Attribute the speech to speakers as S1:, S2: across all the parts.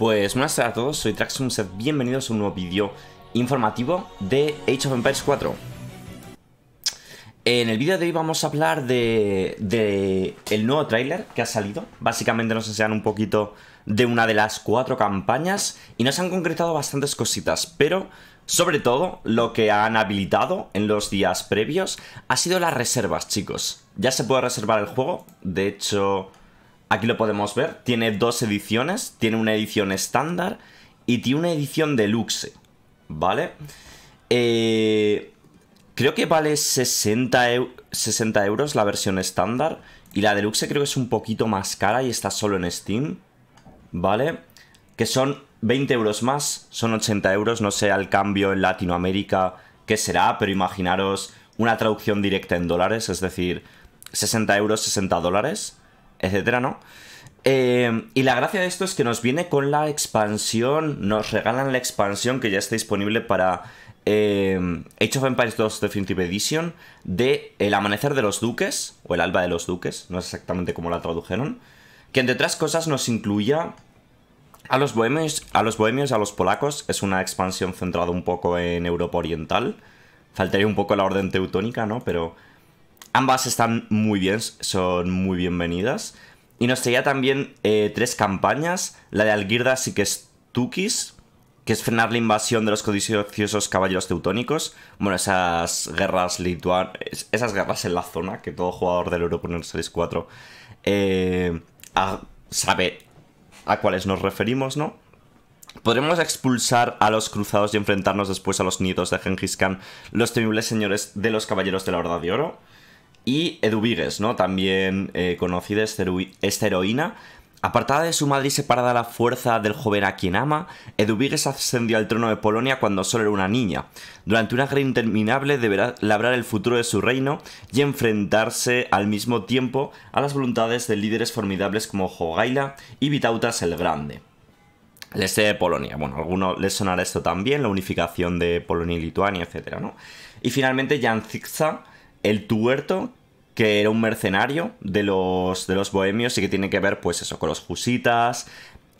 S1: Pues buenas tardes a todos, soy Traxum, bienvenidos a un nuevo vídeo informativo de Age of Empires 4. En el vídeo de hoy vamos a hablar de, de el nuevo tráiler que ha salido. Básicamente nos enseñan un poquito de una de las cuatro campañas y nos han concretado bastantes cositas, pero sobre todo lo que han habilitado en los días previos ha sido las reservas, chicos. Ya se puede reservar el juego, de hecho Aquí lo podemos ver, tiene dos ediciones, tiene una edición estándar y tiene una edición deluxe, ¿vale? Eh, creo que vale 60, 60 euros la versión estándar y la deluxe creo que es un poquito más cara y está solo en Steam, ¿vale? Que son 20 euros más, son 80 euros, no sé al cambio en Latinoamérica qué será, pero imaginaros una traducción directa en dólares, es decir, 60 euros, 60 dólares etcétera, ¿no? Eh, y la gracia de esto es que nos viene con la expansión, nos regalan la expansión que ya está disponible para eh, Age of Empires 2 Definitive Edition de El Amanecer de los Duques, o El Alba de los Duques, no es exactamente como la tradujeron, que entre otras cosas nos incluya a los bohemios, a los, bohemios, a los polacos, es una expansión centrada un poco en Europa Oriental, faltaría un poco la orden teutónica, ¿no? Pero Ambas están muy bien, son muy bienvenidas. Y nos traía también eh, tres campañas. La de Algirdas y Kestukis, que es frenar la invasión de los codiciosos caballeros teutónicos. Bueno, esas guerras lituanas. Esas guerras en la zona que todo jugador del Europoner 6-4 eh, sabe a cuáles nos referimos, ¿no? ¿Podremos expulsar a los cruzados y enfrentarnos después a los nietos de Genghis Khan, los temibles señores de los caballeros de la Horda de Oro? y Eduviges, ¿no? También eh, conocida esta heroína. Apartada de su madre y separada la fuerza del joven a quien ama, Eduviges ascendió al trono de Polonia cuando solo era una niña. Durante una guerra interminable deberá labrar el futuro de su reino y enfrentarse al mismo tiempo a las voluntades de líderes formidables como Jogaila y Vitautas el Grande. La este de Polonia, bueno, a algunos les sonará esto también, la unificación de Polonia y Lituania, etc. Y finalmente Jan el tuerto, que era un mercenario de los, de los bohemios y que tiene que ver, pues eso, con los jusitas.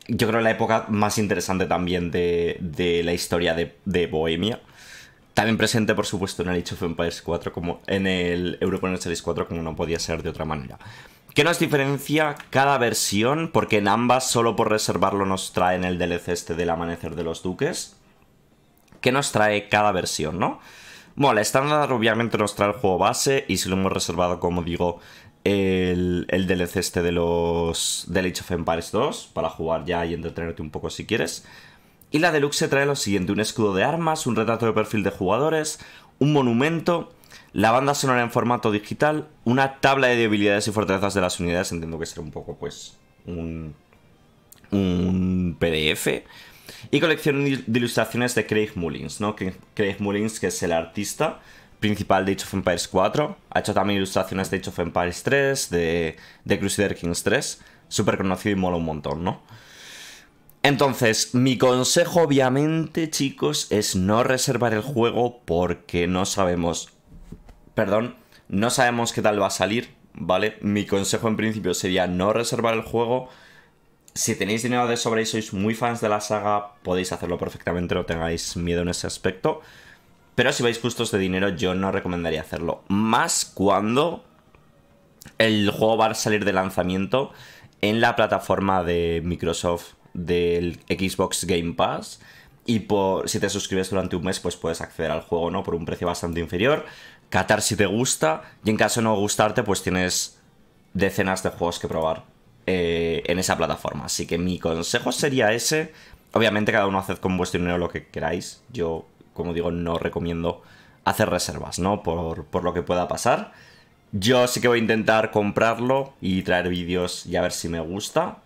S1: Yo creo la época más interesante también de, la historia de, Bohemia. También presente, por supuesto, en el Age of Empires 4, como en el Europa Series 4, como no podía ser de otra manera. ¿Qué nos diferencia cada versión? Porque en ambas, solo por reservarlo, nos traen el DLC este del Amanecer de los Duques. ¿Qué nos trae cada versión, no? Bueno, la estándar obviamente nos trae el juego base y si lo hemos reservado, como digo, el, el DLC este de los de Age of Empires 2 para jugar ya y entretenerte un poco si quieres. Y la deluxe trae lo siguiente, un escudo de armas, un retrato de perfil de jugadores, un monumento, la banda sonora en formato digital, una tabla de debilidades y fortalezas de las unidades, entiendo que será un poco pues un, un PDF y colección de ilustraciones de Craig Mullins, ¿no? Craig Mullins, que es el artista principal de Age of Empires 4. Ha hecho también ilustraciones de Age of Empires 3, de, de Crusader Kings 3. Súper conocido y mola un montón, ¿no? Entonces, mi consejo obviamente, chicos, es no reservar el juego porque no sabemos... Perdón, no sabemos qué tal va a salir, ¿vale? Mi consejo en principio sería no reservar el juego si tenéis dinero de sobra y sois muy fans de la saga, podéis hacerlo perfectamente, no tengáis miedo en ese aspecto. Pero si vais justos de dinero, yo no recomendaría hacerlo. Más cuando el juego va a salir de lanzamiento en la plataforma de Microsoft del Xbox Game Pass. Y por, si te suscribes durante un mes, pues puedes acceder al juego, ¿no? Por un precio bastante inferior. Catar si te gusta. Y en caso de no gustarte, pues tienes decenas de juegos que probar. Eh, en esa plataforma. Así que mi consejo sería ese. Obviamente cada uno haced con vuestro dinero lo que queráis. Yo, como digo, no recomiendo hacer reservas, ¿no? Por, lo que pueda pasar. Yo sí que voy a intentar comprarlo y traer vídeos y a ver si me gusta.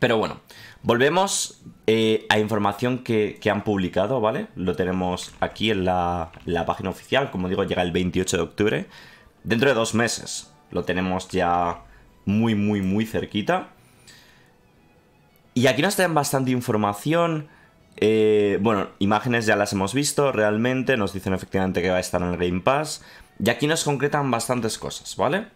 S1: Pero bueno, volvemos eh, a información que, han publicado, ¿vale? Lo tenemos aquí en la, la, página oficial, como digo, llega el 28 de octubre, dentro de dos meses. Lo tenemos ya muy, muy, muy cerquita. Y aquí nos traen bastante información. Eh, bueno, imágenes ya las hemos visto realmente, nos dicen efectivamente que va a estar en el Game Pass. Y aquí nos concretan bastantes cosas, ¿vale? vale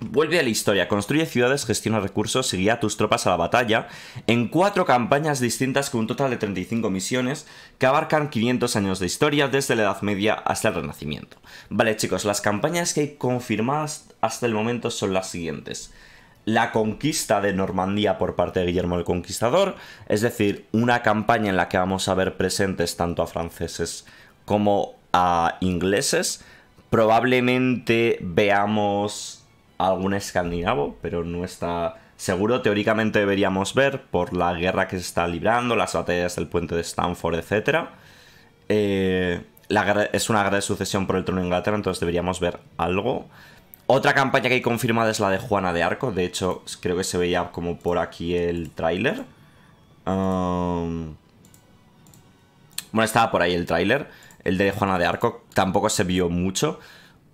S1: Vuelve a la historia, construye ciudades, gestiona recursos y guía a tus tropas a la batalla en cuatro campañas distintas con un total de 35 misiones que abarcan 500 años de historia desde la Edad Media hasta el Renacimiento. Vale chicos, las campañas que hay confirmadas hasta el momento son las siguientes. La conquista de Normandía por parte de Guillermo el Conquistador, es decir, una campaña en la que vamos a ver presentes tanto a franceses como a ingleses. Probablemente veamos algún escandinavo, pero no está seguro. Teóricamente deberíamos ver por la guerra que se está librando, las batallas del puente de Stanford, etc. Eh, la es una guerra de sucesión por el trono de Inglaterra, entonces deberíamos ver algo. Otra campaña que hay confirmada es la de Juana de Arco. De hecho, creo que se veía como por aquí el tráiler. Um, bueno, estaba por ahí el tráiler. El de Juana de Arco tampoco se vio mucho.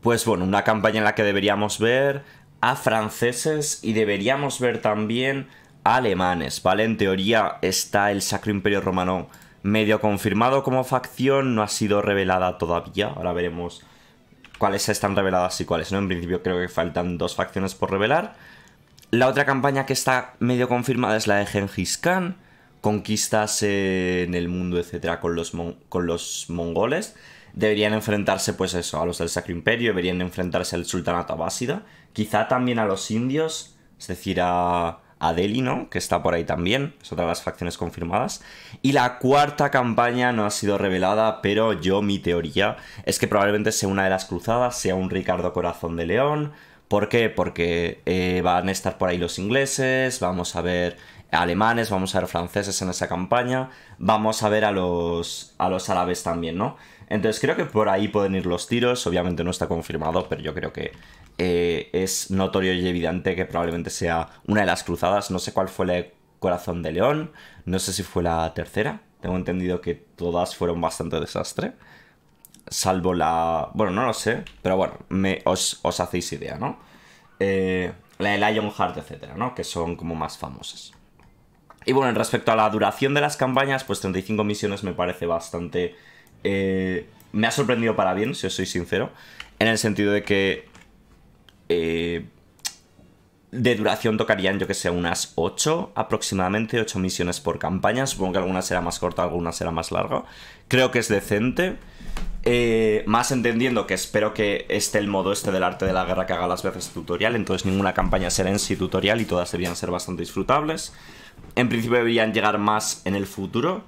S1: Pues bueno, una campaña en la que deberíamos ver a franceses y deberíamos ver también a alemanes, ¿vale? En teoría está el Sacro Imperio Romano medio confirmado como facción, no ha sido revelada todavía, ahora veremos cuáles están reveladas y cuáles no, en principio creo que faltan dos facciones por revelar. La otra campaña que está medio confirmada es la de Genghis Khan, conquistas en el mundo, etcétera, con los, con los mongoles deberían enfrentarse pues eso, a los del Sacro Imperio, deberían enfrentarse al Sultanato Abásida, quizá también a los indios, es decir, a, a Que está por ahí también, es otra de las facciones confirmadas. Y la cuarta campaña no ha sido revelada, pero yo mi teoría es que probablemente sea una de las cruzadas, sea un Ricardo Corazón de León. ¿Por qué? Porque eh, van a estar por ahí los ingleses, vamos a ver alemanes, vamos a ver franceses en esa campaña, vamos a ver a los, a los árabes también, ¿no? Entonces creo que por ahí pueden ir los tiros, obviamente no está confirmado, pero yo creo que eh, es notorio y evidente que probablemente sea una de las cruzadas, no sé cuál fue el Corazón de León, no sé si fue la tercera, tengo entendido que todas fueron bastante desastre, salvo la... bueno, no lo sé, pero bueno, os, hacéis idea, ¿no? Eh, la de Lionheart, etcétera, ¿no? Que son como más famosas. Y bueno, respecto a la duración de las campañas, pues 35 misiones me parece bastante... Eh, me ha sorprendido para bien, si os soy sincero, en el sentido de que... Eh, de duración tocarían, yo que sé, unas 8 aproximadamente, 8 misiones por campaña. Supongo que alguna será más corta, algunas será más larga. Creo que es decente. Eh, más entendiendo que espero que esté el modo este del arte de la guerra que haga las veces tutorial, entonces ninguna campaña será en sí tutorial y todas deberían ser bastante disfrutables. En principio deberían llegar más en el futuro.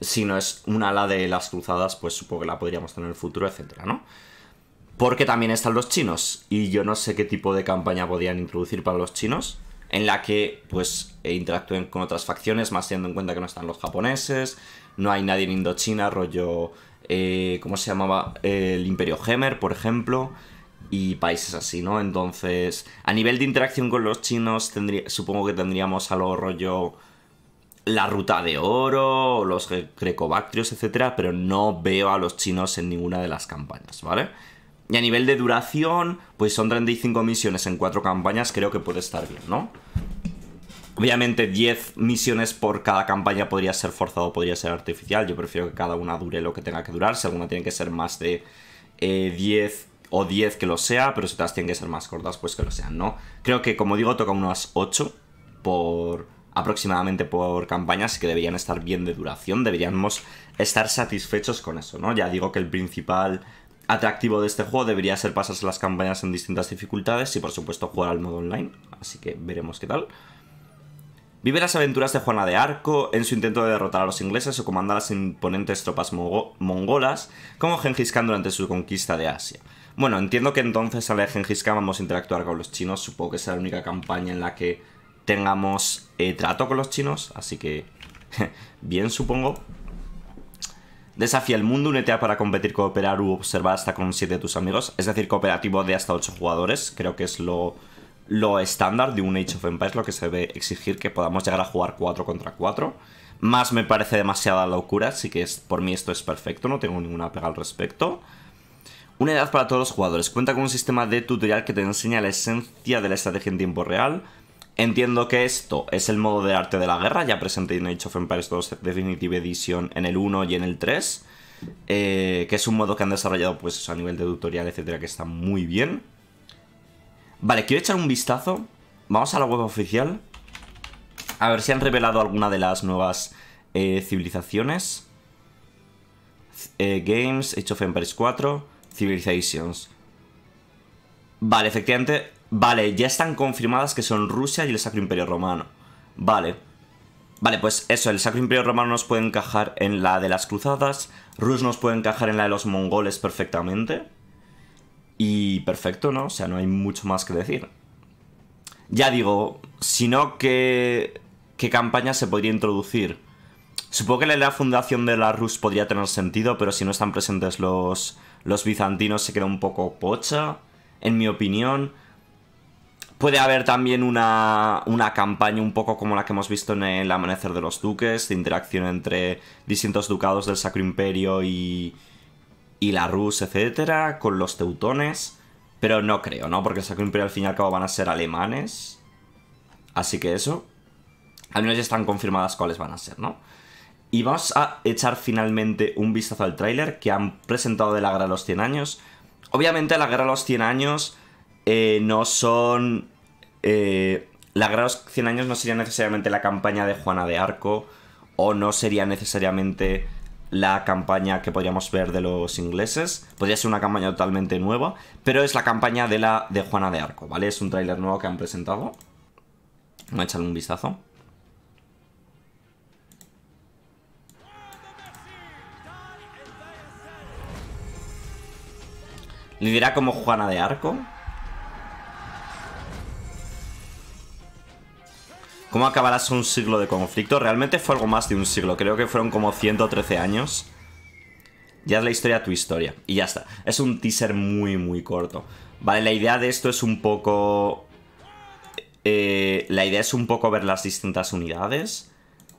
S1: Si no es una ala de las cruzadas, pues supongo que la podríamos tener en el futuro, etcétera, ¿no? Porque también están los chinos. Y yo no sé qué tipo de campaña podrían introducir para los chinos. En la que, pues, eh, interactúen con otras facciones, más teniendo en cuenta que no están los japoneses, no hay nadie en Indochina, rollo. Eh, ¿Cómo se llamaba? el Imperio Hemer, por ejemplo y países así, ¿no? Entonces, a nivel de interacción con los chinos, tendría, supongo que tendríamos a rollo la ruta de oro, los grecobactrios, etcétera, pero no veo a los chinos en ninguna de las campañas, ¿vale? Y a nivel de duración, pues son 35 misiones en 4 campañas, creo que puede estar bien, ¿no? Obviamente 10 misiones por cada campaña podría ser forzado, podría ser artificial, yo prefiero que cada una dure lo que tenga que durar, si alguna tiene que ser más de 10 eh, o 10 que lo sea, pero si todas tienen que ser más cortas, pues que lo sean, ¿no? Creo que, como digo, toca unas 8 por aproximadamente por campañas que deberían estar bien de duración, deberíamos estar satisfechos con eso, ¿no? Ya digo que el principal atractivo de este juego debería ser pasarse las campañas en distintas dificultades y por supuesto jugar al modo online, así que veremos qué tal. Vive las aventuras de Juana de Arco en su intento de derrotar a los ingleses o comanda las imponentes tropas mongolas como Gengis Khan durante su conquista de Asia. Bueno, entiendo que entonces al la de vamos a interactuar con los chinos. Supongo que será la única campaña en la que tengamos eh, trato con los chinos. Así que, bien supongo. Desafía el mundo, ETA para competir, cooperar u observar hasta con 7 de tus amigos. Es decir, cooperativo de hasta 8 jugadores. Creo que es lo, estándar de un Age of Empires, lo que se debe exigir, que podamos llegar a jugar 4 contra 4. Más me parece demasiada locura, así que por mí esto es perfecto, no tengo ninguna pega al respecto. Una edad para todos los jugadores. Cuenta con un sistema de tutorial que te enseña la esencia de la estrategia en tiempo real. Entiendo que esto es el modo de arte de la guerra, ya presente en Age of Empires 2 Definitive Edition en el 1 y en el 3. Eh, que es un modo que han desarrollado pues a nivel de tutorial, etcétera, que está muy bien. Vale, quiero echar un vistazo. Vamos a la web oficial. A ver si han revelado alguna de las nuevas eh, civilizaciones. Eh, games, Age of Empires 4. Civilizations. Vale, efectivamente, vale, ya están confirmadas que son Rusia y el Sacro Imperio Romano. Vale. Vale, pues eso, el Sacro Imperio Romano nos puede encajar en la de las cruzadas, Rus nos puede encajar en la de los mongoles perfectamente. Y perfecto, ¿no? O sea, no hay mucho más que decir. Ya digo, sino que... ¿Qué campaña se podría introducir? Supongo que la de la fundación de la Rus podría tener sentido, pero si no están presentes los los bizantinos se queda un poco pocha, en mi opinión. Puede haber también una, campaña un poco como la que hemos visto en el Amanecer de los Duques, de interacción entre distintos ducados del Sacro Imperio y, y la Rus, etcétera, con los teutones. Pero no creo, ¿no? Porque el Sacro Imperio al fin y al cabo van a ser alemanes. Así que eso. Al menos ya están confirmadas cuáles van a ser, ¿no? Y vamos a echar finalmente un vistazo al tráiler que han presentado de la Guerra de los 100 Años. Obviamente la Guerra de los 100 Años eh, no son... Eh, la Guerra los 100 Años no sería necesariamente la campaña de Juana de Arco o no sería necesariamente la campaña que podríamos ver de los ingleses. Podría ser una campaña totalmente nueva, pero es la campaña de la de Juana de Arco, ¿vale? Es un tráiler nuevo que han presentado. Vamos a echarle un vistazo. Le como Juana de Arco. ¿Cómo acabarás un siglo de conflicto? Realmente fue algo más de un siglo. Creo que fueron como 113 años. Ya es la historia tu historia. Y ya está. Es un teaser muy, muy corto. Vale, la idea de esto es un poco... Eh, la idea es un poco ver las distintas unidades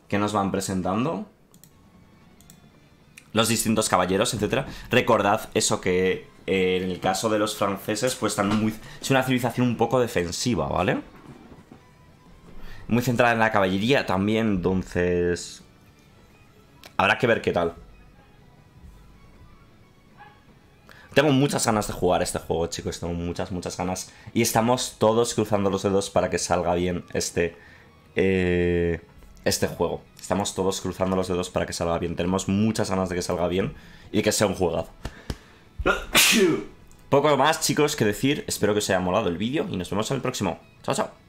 S1: que nos van presentando. Los distintos caballeros, etc. Recordad eso que en el caso de los franceses, pues están muy... Es una civilización un poco defensiva, ¿vale? Muy centrada en la caballería también, entonces... Habrá que ver qué tal. Tengo muchas ganas de jugar este juego, chicos. Tengo muchas, muchas ganas. Y estamos todos cruzando los dedos para que salga bien este... Eh, este juego. Estamos todos cruzando los dedos para que salga bien. Tenemos muchas ganas de que salga bien y que sea un juegazo. Poco más, chicos, que decir. Espero que os haya molado el vídeo y nos vemos en el próximo. Chao, chao.